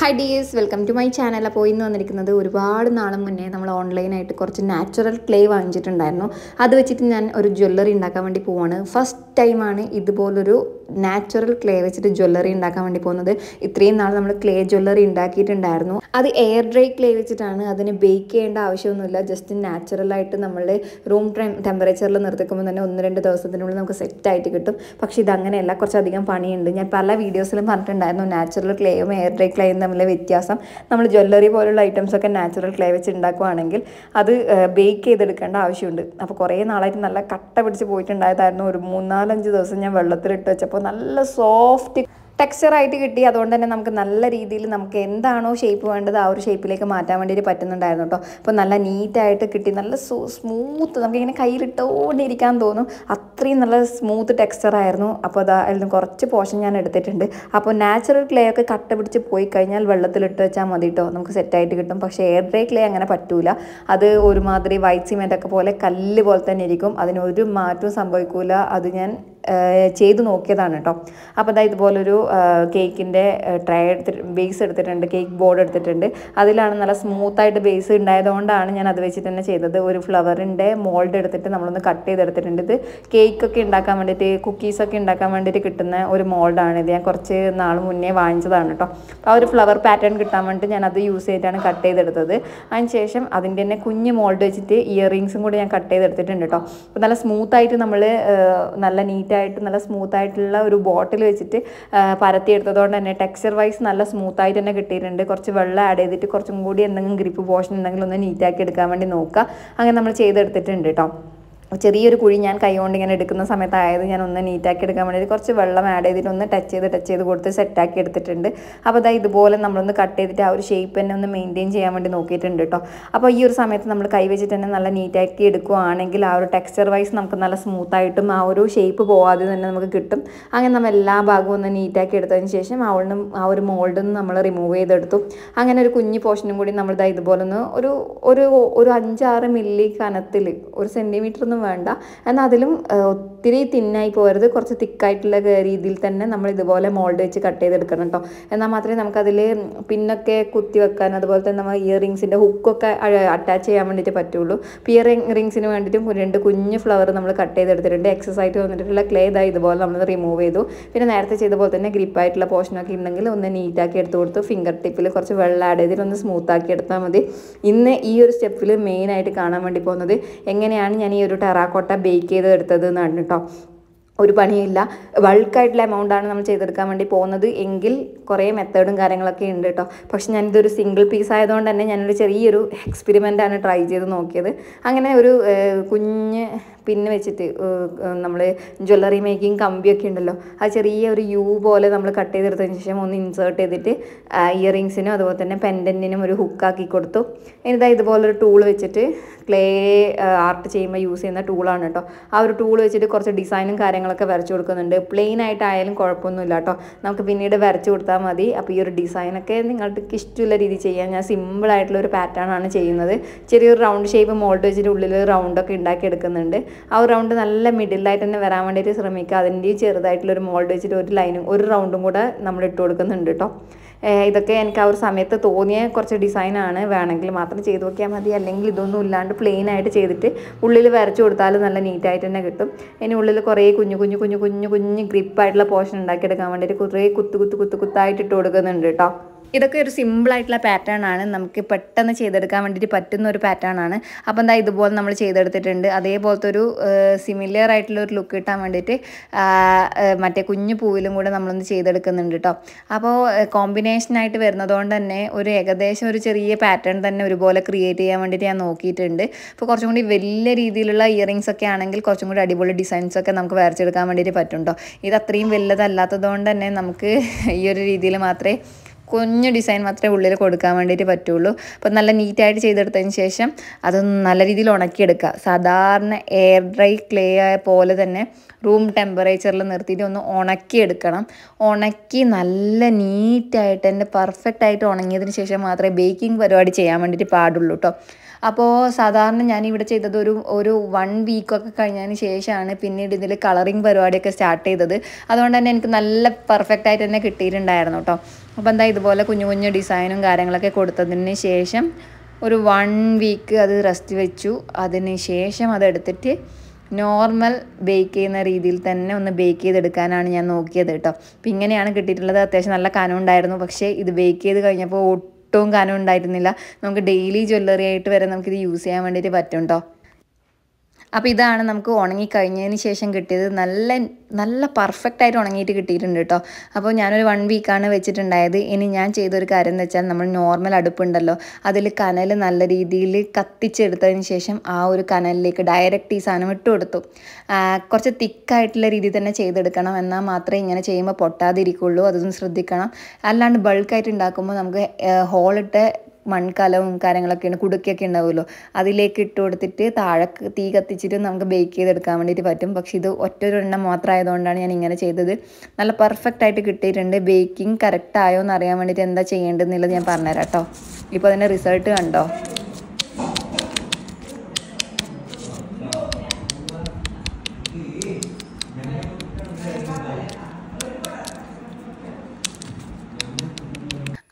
high dears welcome to my channel അപ്പോൾ ഇന്ന് വന്നിരിക്കുന്നത് ഒരുപാട് നാളും മുന്നേ നമ്മൾ ഓൺലൈനായിട്ട് കുറച്ച് നാച്ചുറൽ ക്ലേ വാങ്ങിച്ചിട്ടുണ്ടായിരുന്നു അത് വെച്ചിട്ട് ഞാൻ ഒരു ജ്വല്ലറി ഉണ്ടാക്കാൻ വേണ്ടി പോവാണ് ഫസ്റ്റ് ടൈമാണ് ഇതുപോലൊരു നാച്ചുറൽ ക്ലേ വെച്ചിട്ട് ജ്വല്ലറി ഉണ്ടാക്കാൻ വേണ്ടി പോകുന്നത് ഇത്രയും നാൾ നമ്മൾ ക്ലേ ജ്വല്ലറി ഉണ്ടാക്കിയിട്ടുണ്ടായിരുന്നു അത് എയർ ഡ്രൈ ക്ലേ വെച്ചിട്ടാണ് അതിനെ ബേക്ക് ചെയ്യേണ്ട ആവശ്യമൊന്നുമില്ല ജസ്റ്റ് നാച്ചുറലായിട്ട് നമ്മൾ റൂം ടെമ്പറേച്ചറിൽ നിർത്തിക്കുമ്പോൾ തന്നെ ഒന്ന് രണ്ട് ദിവസത്തിനുള്ളിൽ നമുക്ക് സെറ്റായിട്ട് കിട്ടും പക്ഷേ ഇതങ്ങനെയല്ല കുറച്ചധികം പണിയുണ്ട് ഞാൻ പല വീഡിയോസിലും പറഞ്ഞിട്ടുണ്ടായിരുന്നു നാച്ചുറൽ ക്ലേയും എയർ ഡ്രൈ ക്ലേയും തമ്മിലെ വ്യത്യാസം നമ്മൾ ജ്വല്ലറി പോലുള്ള ഐറ്റംസൊക്കെ നാച്ചുറൽ ക്ലേ വെച്ച് ഉണ്ടാക്കുകയാണെങ്കിൽ അത് ബേക്ക് ചെയ്തെടുക്കേണ്ട ആവശ്യമുണ്ട് അപ്പോൾ കുറേ നാളായിട്ട് നല്ല കട്ട പിടിച്ച് പോയിട്ടുണ്ടായതായിരുന്നു ഒരു മൂന്നാലഞ്ച് ദിവസം ഞാൻ വെള്ളത്തിലിട്ട് വെച്ചപ്പോൾ നല്ല സോഫ്റ്റ് ടെക്സ്ചറായിട്ട് കിട്ടി അതുകൊണ്ട് തന്നെ നമുക്ക് നല്ല രീതിയിൽ നമുക്ക് എന്താണോ ഷേപ്പ് വേണ്ടത് ആ ഒരു ഷേപ്പിലേക്ക് മാറ്റാൻ വേണ്ടിയിട്ട് പറ്റുന്നുണ്ടായിരുന്നു കേട്ടോ അപ്പോൾ നല്ല നീറ്റായിട്ട് കിട്ടി നല്ല സ്മൂത്ത് നമുക്കിങ്ങനെ കയ്യിലിട്ടോണ്ടിരിക്കാൻ തോന്നും അത്രയും നല്ല സ്മൂത്ത് ടെക്സ്ചറായിരുന്നു അപ്പോൾ അതായിരുന്നു കുറച്ച് പോഷൻ ഞാൻ എടുത്തിട്ടുണ്ട് അപ്പോൾ നാച്ചുറൽ ക്ലേ ഒക്കെ കട്ട പിടിച്ച് പോയി കഴിഞ്ഞാൽ വെള്ളത്തിലിട്ട് വെച്ചാൽ മതി കേട്ടോ നമുക്ക് സെറ്റായിട്ട് കിട്ടും പക്ഷേ എയർ ഡ്രൈ ക്ലേ അങ്ങനെ പറ്റൂല അത് ഒരുമാതിരി വൈറ്റ് സിമെൻ്റ് ഒക്കെ പോലെ കല്ല് പോലെ തന്നെ ഇരിക്കും അതിനൊരു മാറ്റവും സംഭവിക്കൂല അത് ഞാൻ ചെയ്ത് നോക്കിയതാണ് കേട്ടോ അപ്പോൾ അതായത് ഇതുപോലൊരു കേക്കിൻ്റെ ട്രേ എടുത്തിട്ട് ബേസ് എടുത്തിട്ടുണ്ട് കേക്ക് ബോർഡ് എടുത്തിട്ടുണ്ട് അതിലാണ് നല്ല സ്മൂത്തായിട്ട് ബേസ് ഉണ്ടായതുകൊണ്ടാണ് ഞാൻ അത് വെച്ചിട്ട് തന്നെ ചെയ്തത് ഒരു ഫ്ലവറിൻ്റെ മോൾഡ് എടുത്തിട്ട് നമ്മളൊന്ന് കട്ട് ചെയ്തെടുത്തിട്ടുണ്ട് ഇത് കേക്കൊക്കെ ഉണ്ടാക്കാൻ വേണ്ടിയിട്ട് കുക്കീസൊക്കെ ഉണ്ടാക്കാൻ വേണ്ടിയിട്ട് കിട്ടുന്ന ഒരു മോൾഡാണ് ഇത് ഞാൻ കുറച്ച് നാൾ മുന്നേ വാങ്ങിച്ചതാണ് കേട്ടോ ആ ഒരു ഫ്ലവർ പാറ്റേൺ കിട്ടാൻ വേണ്ടിയിട്ട് ഞാൻ അത് യൂസ് ചെയ്തിട്ടാണ് കട്ട് ചെയ്തെടുത്തത് അതിനുശേഷം അതിൻ്റെ തന്നെ കുഞ്ഞ് മോൾഡ് വെച്ചിട്ട് ഇയർ റിങ്സും കൂടി ഞാൻ കട്ട് ചെയ്തെടുത്തിട്ടുണ്ട് കേട്ടോ അപ്പോൾ നല്ല സ്മൂത്തായിട്ട് നമ്മൾ നല്ല നീറ്റ് ആയിട്ട് നല്ല സ്മൂത്ത് ആയിട്ടുള്ള ഒരു ബോട്ടിൽ വെച്ചിട്ട് പരത്തിയെടുത്തതുകൊണ്ട് തന്നെ ടെക്സ്ചർ വൈസ് നല്ല സ്മൂത്ത് ആയിട്ട് തന്നെ കിട്ടിയിട്ടുണ്ട് കുറച്ച് വെള്ളം ആഡ് ചെയ്തിട്ട് കുറച്ചും കൂടി എന്തെങ്കിലും ഗ്രിപ്പ് പോഷൻ ഉണ്ടെങ്കിൽ ഒന്ന് നീറ്റാക്കി എടുക്കാൻ വേണ്ടി നോക്കുക അങ്ങനെ നമ്മൾ ചെയ്തെടുത്തിട്ടുണ്ട് കേട്ടോ ചെറിയൊരു കുഴി ഞാൻ കൈകൊണ്ട് ഇങ്ങനെ എടുക്കുന്ന സമയത്തായത് ഞാൻ ഒന്ന് നീറ്റാക്കി എടുക്കാൻ വേണ്ടി കുറച്ച് വെള്ളം ആഡ് ചെയ്തിട്ട് ഒന്ന് ടച്ച് ചെയ്ത് ടച്ച് ചെയ്ത് കൊടുത്ത് സെറ്റാക്കി എടുത്തിട്ടുണ്ട് അപ്പോൾ അതായത് ഇതുപോലെ നമ്മളൊന്ന് കട്ട് ചെയ്തിട്ട് ആ ഒരു ഷേപ്പ് തന്നെ ഒന്ന് മെയിൻറ്റെയിൻ ചെയ്യാൻ വേണ്ടി നോക്കിയിട്ടുണ്ട് കേട്ടോ അപ്പോൾ ഈ ഒരു സമയത്ത് നമ്മൾ കൈ വെച്ചിട്ട് തന്നെ നല്ല നീറ്റാക്കി എടുക്കുകയാണെങ്കിൽ ആ ഒരു ടെക്സ്ചർ വൈസ് നമുക്ക് നല്ല സ്മൂത്തായിട്ടും ആ ഒരു ഷേപ്പ് പോവാതെ തന്നെ നമുക്ക് കിട്ടും അങ്ങനെ നമ്മൾ എല്ലാ ഭാഗവും ഒന്ന് നീറ്റാക്കി എടുത്തതിന് ശേഷം അവളിനും ആ ഒരു മോൾഡിൽ നിന്ന് നമ്മൾ റിമൂവ് ചെയ്തെടുത്തു അങ്ങനെ ഒരു കുഞ്ഞു പോർഷനും കൂടി നമ്മളിതാ ഇതുപോലെ ഒന്ന് ഒരു ഒരു അഞ്ചാറ് മില്ലി കനത്തിൽ ഒരു സെൻറ്റിമീറ്റർ ഒന്നും വേണ്ട എന്നാൽ അതിലും ഒത്തിരി തിന്നായി പോകരുത് കുറച്ച് തിക്കായിട്ടുള്ള രീതിയിൽ തന്നെ നമ്മൾ ഇതുപോലെ മോൾഡ് വെച്ച് കട്ട് ചെയ്തെടുക്കണം കേട്ടോ എന്നാൽ മാത്രമേ നമുക്കതിൽ പിന്നൊക്കെ കുത്തി വെക്കാൻ അതുപോലെ തന്നെ നമ്മൾ ഇയർ റിംഗ്സിൻ്റെ ഹുക്കൊക്കെ അറ്റാച്ച് ചെയ്യാൻ വേണ്ടിയിട്ട് പറ്റുള്ളൂ അപ്പോൾ ഇയർ റിംഗ്സിന് വേണ്ടിയിട്ടും രണ്ട് കുഞ്ഞ് ഫ്ലവർ നമ്മൾ കട്ട് ചെയ്തെടുത്തിട്ടുണ്ട് എക്സസൈസ് ആയിട്ട് വന്നിട്ടുള്ള ക്ലേ ഇതായി ഇതുപോലെ നമ്മൾ റിമൂവ് ചെയ്തു പിന്നെ നേരത്തെ ചെയ്ത പോലെ തന്നെ ഗ്രിപ്പ് ഗ്രിപ്പായിട്ടുള്ള പോർഷനൊക്കെ ഉണ്ടെങ്കിൽ ഒന്ന് നീറ്റാക്കി എടുത്തു കൊടുത്തു ഫിംഗർ ടിപ്പിൽ കുറച്ച് വെള്ളം ആഡ് ചെയ്തിട്ട് ഒന്ന് സ്മൂത്താക്കി എടുത്താൽ മതി ഇന്ന് ഈ ഒരു സ്റ്റെപ്പിൽ മെയിനായിട്ട് കാണാൻ വേണ്ടി പോകുന്നത് എങ്ങനെയാണ് ഞാൻ ഈ ഒരു ടെറാക്കോട്ട ബേക്ക് ചെയ്ത് എടുത്തത് എന്നാണ് കേട്ടോ ഒരു പണിയില്ല ബൾക്കായിട്ടുള്ള എമൗണ്ടാണ് നമ്മൾ ചെയ്തെടുക്കാൻ വേണ്ടി പോകുന്നത് എങ്കിൽ കുറേ മെത്തേഡും കാര്യങ്ങളൊക്കെ ഉണ്ട് കേട്ടോ പക്ഷെ ഞാനിതൊരു സിംഗിൾ പീസ് ആയതുകൊണ്ട് തന്നെ ഞാനൊരു ചെറിയൊരു എക്സ്പെരിമെൻ്റാണ് ട്രൈ ചെയ്ത് നോക്കിയത് അങ്ങനെ ഒരു കുഞ്ഞ് പിന്നെ വെച്ചിട്ട് നമ്മൾ ജ്വല്ലറി മേക്കിംഗ് കമ്പിയൊക്കെ ഉണ്ടല്ലോ ആ ചെറിയ ഒരു യു പോലെ നമ്മൾ കട്ട് ചെയ്തെടുത്തതിന് ശേഷം ഒന്ന് ഇൻസേർട്ട് ചെയ്തിട്ട് ഇയറിങ്സിനും അതുപോലെ തന്നെ പെൻഡൻറ്റിനും ഒരു ഹുക്കാക്കി കൊടുത്തു ഇനിതാ ഇതുപോലൊരു ടൂൾ വെച്ചിട്ട് ക്ലേ ആർട്ട് ചെയ്യുമ്പോൾ യൂസ് ചെയ്യുന്ന ടൂളാണ് കേട്ടോ ആ ഒരു ടൂൾ വെച്ചിട്ട് കുറച്ച് ഡിസൈനും കാര്യങ്ങളൊക്കെ വരച്ചു കൊടുക്കുന്നുണ്ട് പ്ലെയിൻ ആയിട്ടായാലും കുഴപ്പമൊന്നുമില്ല കേട്ടോ നമുക്ക് പിന്നീട് വരച്ചു കൊടുത്താൽ മതി അപ്പോൾ ഈ ഒരു ഡിസൈനൊക്കെ നിങ്ങൾക്ക് ഇഷ്ടമുള്ള രീതി ചെയ്യാൻ ഞാൻ സിമ്പിളായിട്ടുള്ള ഒരു പാറ്റേൺ ആണ് ചെയ്യുന്നത് ചെറിയൊരു റൗണ്ട് ഷേപ്പ് മോൾഡ് വെച്ചിട്ട് ഉള്ളിൽ റൗണ്ടൊക്കെ ഉണ്ടാക്കി എടുക്കുന്നുണ്ട് ആ ഒരു റൗണ്ട് നല്ല മിഡിലായിട്ട് തന്നെ വരാൻ വേണ്ടിയിട്ട് ശ്രമിക്കുക അതിൻ്റെ ചെറുതായിട്ടുള്ള ഒരു മോൾഡ് വെച്ചിട്ട് ഒരു ലൈനും ഒരു റൗണ്ടും കൂടെ നമ്മൾ ഇട്ട് കൊടുക്കുന്നുണ്ട് കേട്ടോ ഇതൊക്കെ എനിക്ക് ആ ഒരു സമയത്ത് തോന്നിയ കുറച്ച് ഡിസൈനാണ് വേണമെങ്കിൽ മാത്രം ചെയ്ത് നോക്കിയാൽ മതി അല്ലെങ്കിൽ ഇതൊന്നും ഇല്ലാണ്ട് പ്ലെയിൻ ആയിട്ട് ചെയ്തിട്ട് ഉള്ളിൽ വരച്ചു കൊടുത്താൽ നല്ല നീറ്റായിട്ട് തന്നെ കിട്ടും ഇനി ഉള്ളിൽ കുറേ കുഞ്ഞു കുഞ്ഞു കുഞ്ഞു കുഞ്ഞു കുഞ്ഞു ഗ്രിപ്പായിട്ടുള്ള പോർഷൻ ഉണ്ടാക്കിയെടുക്കാൻ വേണ്ടിയിട്ട് കുറേ കുത്തു കുത്തു കുത്തു കുത്തായിട്ട് ഇട്ട് കൊടുക്കുന്നുണ്ട് കേട്ടോ ഇതൊക്കെ ഒരു സിമ്പിൾ ആയിട്ടുള്ള പാറ്റേൺ ആണ് നമുക്ക് പെട്ടെന്ന് ചെയ്തെടുക്കാൻ വേണ്ടിയിട്ട് പറ്റുന്ന ഒരു പാറ്റേൺ ആണ് അപ്പോൾ എന്താ ഇതുപോലെ നമ്മൾ ചെയ്തെടുത്തിട്ടുണ്ട് അതേപോലത്തെ ഒരു സിമിലർ ആയിട്ടുള്ള ഒരു ലുക്ക് കിട്ടാൻ വേണ്ടിയിട്ട് മറ്റേ കുഞ്ഞു പൂവിലും കൂടെ നമ്മളൊന്ന് ചെയ്തെടുക്കുന്നുണ്ട് കേട്ടോ അപ്പോൾ കോമ്പിനേഷനായിട്ട് വരുന്നതുകൊണ്ട് തന്നെ ഒരു ഏകദേശം ഒരു ചെറിയ പാറ്റേൺ തന്നെ ഒരുപോലെ ക്രിയേറ്റ് ചെയ്യാൻ വേണ്ടിയിട്ട് ഞാൻ നോക്കിയിട്ടുണ്ട് അപ്പോൾ കുറച്ചും കൂടി വലിയ രീതിയിലുള്ള ഇയറിങ്സ് ഒക്കെ ആണെങ്കിൽ കുറച്ചും കൂടി അടിപൊളി ഡിസൈൻസ് ഒക്കെ നമുക്ക് വരച്ചെടുക്കാൻ വേണ്ടിയിട്ട് പറ്റുണ്ടോ ഇത് അത്രയും വലുതല്ലാത്തതുകൊണ്ട് തന്നെ നമുക്ക് ഈ ഒരു രീതിയിൽ മാത്രമേ കുഞ്ഞു ഡിസൈൻ മാത്രമേ ഉള്ളിൽ കൊടുക്കാൻ വേണ്ടിയിട്ട് പറ്റുള്ളൂ അപ്പോൾ നല്ല നീറ്റായിട്ട് ചെയ്തെടുത്തതിന് ശേഷം അത് നല്ല രീതിയിൽ ഉണക്കിയെടുക്കുക സാധാരണ എയർ ഡ്രൈ ക്ലേ ആയ പോലെ തന്നെ റൂം ടെമ്പറേച്ചറിൽ നിർത്തിയിട്ട് ഒന്ന് ഉണക്കിയെടുക്കണം ഉണക്കി നല്ല നീറ്റായിട്ട് എൻ്റെ പെർഫെക്റ്റായിട്ട് ഉണങ്ങിയതിന് ശേഷം മാത്രമേ ബേക്കിംഗ് പരിപാടി ചെയ്യാൻ വേണ്ടിയിട്ട് പാടുള്ളൂ കേട്ടോ അപ്പോൾ സാധാരണ ഞാൻ ഇവിടെ ചെയ്തത് ഒരു ഒരു വൺ വീക്കൊക്കെ കഴിഞ്ഞതിന് ശേഷമാണ് പിന്നീട് ഇതിൽ കളറിങ് പരിപാടിയൊക്കെ സ്റ്റാർട്ട് ചെയ്തത് അതുകൊണ്ട് തന്നെ എനിക്ക് നല്ല പെർഫെക്റ്റായിട്ട് തന്നെ കിട്ടിയിട്ടുണ്ടായിരുന്നു കേട്ടോ അപ്പോൾ എന്താ ഇതുപോലെ കുഞ്ഞു കുഞ്ഞു ഡിസൈനും കാര്യങ്ങളൊക്കെ കൊടുത്തതിന് ശേഷം ഒരു വൺ വീക്ക് അത് റെസ്റ്റ് വെച്ചു അതിന് ശേഷം അതെടുത്തിട്ട് നോർമൽ ബേക്ക് ചെയ്യുന്ന രീതിയിൽ തന്നെ ഒന്ന് ബേക്ക് ചെയ്തെടുക്കാനാണ് ഞാൻ നോക്കിയത് കേട്ടോ അപ്പം ഇങ്ങനെയാണ് കിട്ടിയിട്ടുള്ളത് അത്യാവശ്യം നല്ല കനം ഉണ്ടായിരുന്നു പക്ഷേ ഇത് ബേക്ക് ചെയ്ത് കഴിഞ്ഞപ്പോൾ ഒട്ടും കനം ഉണ്ടായിരുന്നില്ല നമുക്ക് ഡെയിലി ജ്വല്ലറി ആയിട്ട് വരെ നമുക്കിത് യൂസ് ചെയ്യാൻ വേണ്ടിയിട്ട് പറ്റും കേട്ടോ അപ്പോൾ ഇതാണ് നമുക്ക് ഉണങ്ങിക്കഴിഞ്ഞതിന് ശേഷം കിട്ടിയത് നല്ല നല്ല പെർഫെക്റ്റ് ആയിട്ട് ഉണങ്ങിയിട്ട് കിട്ടിയിട്ടുണ്ട് കേട്ടോ അപ്പോൾ ഞാനൊരു വൺ വീക്കാണ് വെച്ചിട്ടുണ്ടായത് ഇനി ഞാൻ ചെയ്തൊരു കാര്യം എന്ന് വെച്ചാൽ നമ്മൾ നോർമൽ അടുപ്പുണ്ടല്ലോ അതിൽ കനൽ നല്ല രീതിയിൽ കത്തിച്ചെടുത്തതിന് ശേഷം ആ ഒരു കനലിലേക്ക് ഡയറക്റ്റ് ഈ സാധനം ഇട്ട് കൊടുത്തു കുറച്ച് തിക്കായിട്ടുള്ള രീതിയിൽ തന്നെ ചെയ്തെടുക്കണം എന്നാൽ മാത്രമേ ഇങ്ങനെ ചെയ്യുമ്പോൾ പൊട്ടാതിരിക്കുള്ളൂ അതൊന്നും ശ്രദ്ധിക്കണം അല്ലാണ്ട് ബൾക്കായിട്ട് ഉണ്ടാക്കുമ്പോൾ നമുക്ക് ഹോളിട്ട് മൺകലവും കാര്യങ്ങളൊക്കെയാണ് കുടുക്കിയൊക്കെ ഉണ്ടാവുമല്ലോ അതിലേക്ക് ഇട്ട് കൊടുത്തിട്ട് താഴെ തീ കത്തിച്ചിട്ട് നമുക്ക് ബേക്ക് ചെയ്തെടുക്കാൻ വേണ്ടിയിട്ട് പറ്റും പക്ഷേ ഇത് ഒറ്റൊരെണ്ണം മാത്രമായതുകൊണ്ടാണ് ഞാൻ ഇങ്ങനെ ചെയ്തത് നല്ല പെർഫെക്റ്റ് ആയിട്ട് കിട്ടിയിട്ടുണ്ട് ബേക്കിംഗ് കറക്റ്റ് ആയോ എന്ന് അറിയാൻ വേണ്ടിയിട്ട് എന്താ ചെയ്യേണ്ടതെന്നുള്ളത് ഞാൻ പറഞ്ഞുതരാം കേട്ടോ ഇപ്പോൾ അതിൻ്റെ റിസൾട്ട് കണ്ടോ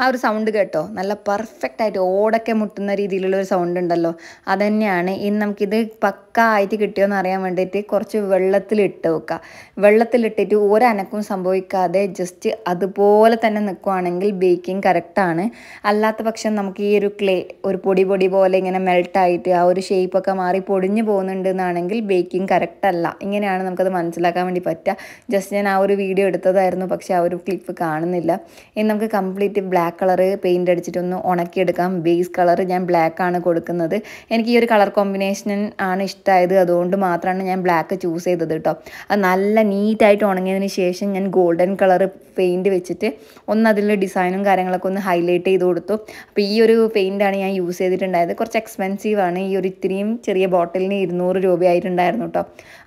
ആ ഒരു സൗണ്ട് കേട്ടോ നല്ല പെർഫെക്റ്റ് ആയിട്ട് ഓടൊക്കെ മുട്ടുന്ന രീതിയിലുള്ള ഒരു സൗണ്ട് ഉണ്ടല്ലോ അതന്നെയാണ് ഇനി നമുക്കിത് പക്ക ആയിട്ട് കിട്ടിയോന്ന് അറിയാൻ വേണ്ടിയിട്ട് കുറച്ച് വെള്ളത്തിലിട്ട് വെക്കുക വെള്ളത്തിലിട്ടിട്ട് ഒരനക്കും സംഭവിക്കാതെ ജസ്റ്റ് അതുപോലെ തന്നെ നിൽക്കുവാണെങ്കിൽ ബേക്കിംഗ് കറക്റ്റാണ് അല്ലാത്ത പക്ഷം നമുക്ക് ഈ ഒരു ക്ലേ ഒരു പൊടി പൊടി പോലെ ഇങ്ങനെ മെൽട്ടായിട്ട് ആ ഒരു ഷേപ്പൊക്കെ മാറി പൊടിഞ്ഞു പോകുന്നുണ്ട് എന്നാണെങ്കിൽ ബേക്കിംഗ് കറക്റ്റ് അല്ല ഇങ്ങനെയാണ് നമുക്കത് മനസ്സിലാക്കാൻ വേണ്ടി പറ്റുക ജസ്റ്റ് ഞാൻ ആ ഒരു വീഡിയോ എടുത്തതായിരുന്നു പക്ഷേ ആ ഒരു ക്ലിപ്പ് കാണുന്നില്ല ഇനി നമുക്ക് complete black black colour paint അടിച്ചിട്ടൊന്ന് ഉണക്കിയെടുക്കാം ബേസ് കളർ ഞാൻ ബ്ലാക്ക് ആണ് കൊടുക്കുന്നത് എനിക്ക് ഈ ഒരു കളർ കോമ്പിനേഷൻ ആണ് ഇഷ്ടമായത് അതുകൊണ്ട് മാത്രമാണ് ഞാൻ ബ്ലാക്ക് ചൂസ് ചെയ്തത് കേട്ടോ അത് നല്ല നീറ്റായിട്ട് ഉണങ്ങിയതിന് ശേഷം ഞാൻ ഗോൾഡൻ കളർ പെയിൻറ്റ് വെച്ചിട്ട് ഒന്ന് അതിൽ ഡിസൈനും കാര്യങ്ങളൊക്കെ ഒന്ന് ഹൈലൈറ്റ് ചെയ്ത് കൊടുത്തു അപ്പോൾ ഈ ഒരു പെയിൻറ്റാണ് ഞാൻ യൂസ് ചെയ്തിട്ടുണ്ടായത് കുറച്ച് എക്സ്പെൻസീവ് ആണ് ഈ ഒരു ഇത്രയും ചെറിയ ബോട്ടിലിന് ഇരുന്നൂറ് രൂപയായിട്ടുണ്ടായിരുന്നു കേട്ടോ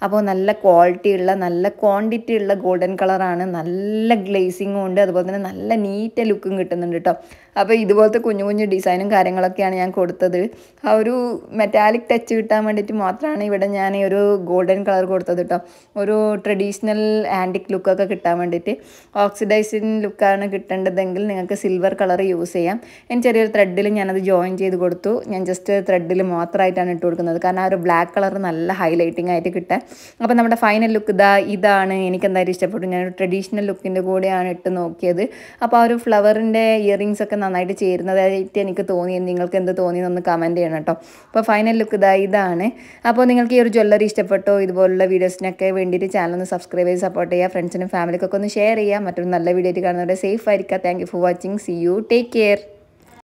അപ്പോൾ നല്ല ക്വാളിറ്റി ഉള്ള നല്ല ക്വാണ്ടിറ്റി ഉള്ള ഗോൾഡൻ കളറാണ് നല്ല ഗ്ലേസിങ്ങും ഉണ്ട് അതുപോലെ തന്നെ നല്ല നീറ്റ് ലുക്കും കിട്ടുന്നുണ്ട് കേട്ടോ അപ്പോൾ ഇതുപോലത്തെ കുഞ്ഞു കുഞ്ഞു ഡിസൈനും കാര്യങ്ങളൊക്കെയാണ് ഞാൻ കൊടുത്തത് ആ ഒരു മെറ്റാലിക് ടച്ച് കിട്ടാൻ വേണ്ടിയിട്ട് മാത്രമാണ് ഇവിടെ ഞാൻ ഒരു ഗോൾഡൻ കളർ കൊടുത്തത് കേട്ടോ ഒരു ട്രഡീഷണൽ ആൻറ്റിക് ലുക്കൊക്കെ കിട്ടാൻ വേണ്ടിയിട്ട് ഓക്സിഡൈസിൻ ലുക്കാണ് കിട്ടേണ്ടതെങ്കിൽ നിങ്ങൾക്ക് സിൽവർ കളർ യൂസ് ചെയ്യാം എനിക്ക് ചെറിയൊരു ത്രെഡിൽ ഞാനത് ജോയിൻ ചെയ്ത് കൊടുത്തു ഞാൻ ജസ്റ്റ് ത്രെഡിൽ മാത്രമായിട്ടാണ് ഇട്ട് കൊടുക്കുന്നത് കാരണം ആ ഒരു ബ്ലാക്ക് കളർ നല്ല ഹൈലൈറ്റിംഗ് ആയിട്ട് കിട്ടാൻ അപ്പോൾ നമ്മുടെ ഫൈനൽ ലുക്ക് ഇതാ ഇതാണ് എനിക്ക് എന്തായാലും ഇഷ്ടപ്പെട്ടു ഞാനൊരു ട്രഡീഷണൽ ലുക്കിൻ്റെ കൂടെയാണ് ഇട്ട് നോക്കിയത് അപ്പോൾ ആ ഒരു ഫ്ലവറിൻ്റെ ഇയറിങ്സ് ഒക്കെ നന്നായിട്ട് ചേരുന്നതായിട്ട് എനിക്ക് തോന്നി നിങ്ങൾക്ക് എന്ത് എന്നൊന്ന് കമൻറ്റ് ചെയ്യണം കേട്ടോ അപ്പോൾ ഫൈനൽ ലുക്ക് ഇതാ ഇതാണ് അപ്പോൾ നിങ്ങൾക്ക് ഈ ഒരു ജ്വല്ലറി ഇഷ്ടപ്പെട്ടോ ഇതുപോലുള്ള വീഡിയോസിനൊക്കെ വേണ്ടിയിട്ട് ചാനൽ ഒന്ന് സബ്സ്ക്രൈബ് ചെയ്ത് സപ്പോർട്ട് ചെയ്യുക ഫ്രണ്ട്സിനും ഫാമിലിക്കൊക്കെ ഒന്ന് ഷെയർ ചെയ്യുക മറ്റൊരു നല്ല വീഡിയോ ആയിട്ട് കാണുന്നവരെ സേഫ് ആയിരിക്കുക thank for watching see you take care